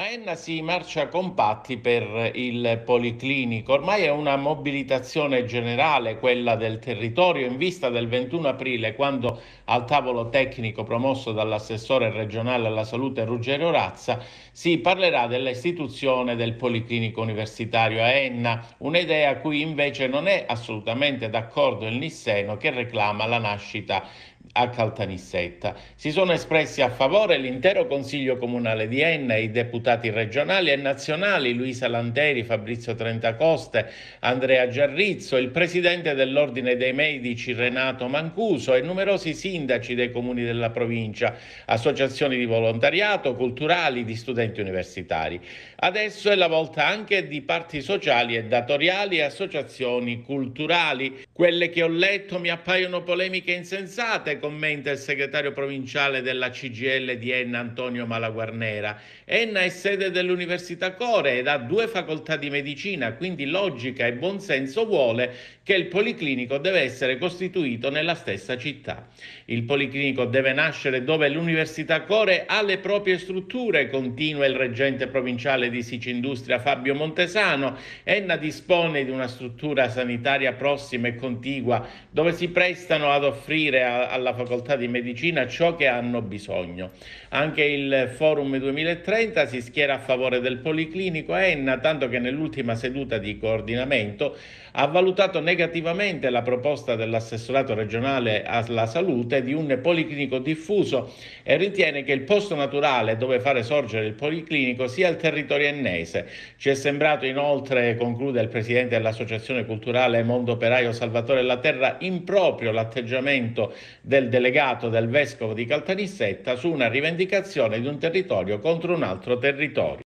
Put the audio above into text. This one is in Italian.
A Enna si marcia compatti per il Policlinico, ormai è una mobilitazione generale quella del territorio in vista del 21 aprile quando al tavolo tecnico promosso dall'assessore regionale alla salute Ruggero Razza si parlerà dell'istituzione del Policlinico Universitario a Enna, un'idea a cui invece non è assolutamente d'accordo il Nisseno che reclama la nascita a Caltanissetta. Si sono espressi a favore l'intero Consiglio Comunale di Enna, i deputati regionali e nazionali Luisa Lanteri, Fabrizio Trentacoste, Andrea Giarrizzo, il presidente dell'Ordine dei Medici Renato Mancuso e numerosi sindaci dei comuni della provincia, associazioni di volontariato, culturali, di studenti universitari. Adesso è la volta anche di parti sociali e datoriali e associazioni culturali. Quelle che ho letto mi appaiono polemiche insensate parte commenta il segretario provinciale della CGL di Enna Antonio Malaguarnera. Enna è sede dell'Università Core ed ha due facoltà di medicina, quindi logica e buonsenso vuole che il policlinico deve essere costituito nella stessa città. Il policlinico deve nascere dove l'Università Core ha le proprie strutture, continua il reggente provinciale di Sicindustria Fabio Montesano. Enna dispone di una struttura sanitaria prossima e contigua dove si prestano ad offrire a, alla facoltà di medicina ciò che hanno bisogno. Anche il Forum 2030 si schiera a favore del Policlinico Enna, tanto che nell'ultima seduta di coordinamento ha valutato negativamente la proposta dell'assessorato regionale alla salute di un policlinico diffuso e ritiene che il posto naturale dove fare sorgere il policlinico sia il territorio ennese. Ci è sembrato inoltre, conclude il presidente dell'Associazione Culturale Mondo Operaio Salvatore La Terra, improprio l'atteggiamento del delegato del vescovo di Caltanissetta su una rivendicazione di un territorio contro un altro territorio.